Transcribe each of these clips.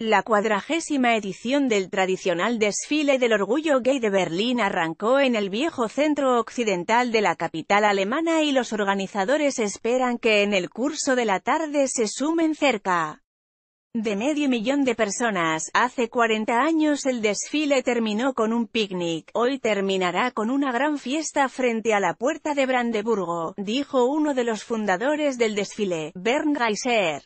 La cuadragésima edición del tradicional desfile del orgullo gay de Berlín arrancó en el viejo centro occidental de la capital alemana y los organizadores esperan que en el curso de la tarde se sumen cerca de medio millón de personas. Hace 40 años el desfile terminó con un picnic, hoy terminará con una gran fiesta frente a la puerta de Brandeburgo, dijo uno de los fundadores del desfile, Bernd Geiser.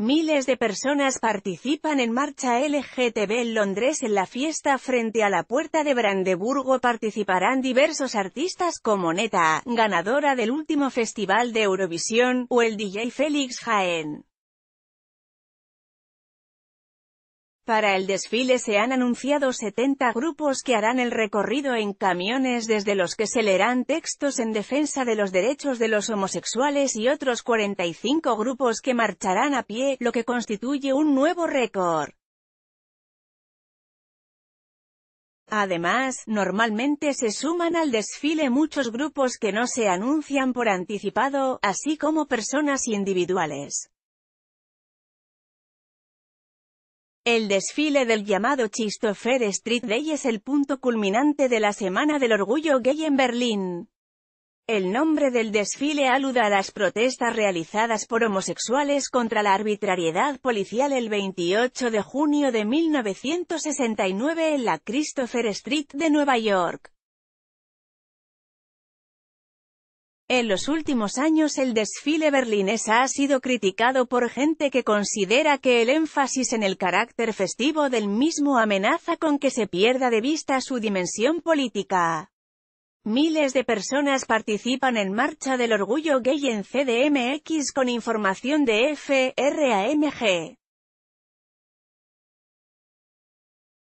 Miles de personas participan en marcha LGTB en Londres en la fiesta frente a la puerta de Brandeburgo participarán diversos artistas como Neta, ganadora del último festival de Eurovisión, o el DJ Félix Jaén. Para el desfile se han anunciado 70 grupos que harán el recorrido en camiones desde los que se leerán textos en defensa de los derechos de los homosexuales y otros 45 grupos que marcharán a pie, lo que constituye un nuevo récord. Además, normalmente se suman al desfile muchos grupos que no se anuncian por anticipado, así como personas individuales. El desfile del llamado Christopher Street Day es el punto culminante de la Semana del Orgullo Gay en Berlín. El nombre del desfile aluda a las protestas realizadas por homosexuales contra la arbitrariedad policial el 28 de junio de 1969 en la Christopher Street de Nueva York. En los últimos años el desfile berlinesa ha sido criticado por gente que considera que el énfasis en el carácter festivo del mismo amenaza con que se pierda de vista su dimensión política. Miles de personas participan en Marcha del Orgullo Gay en CDMX con información de FRAMG.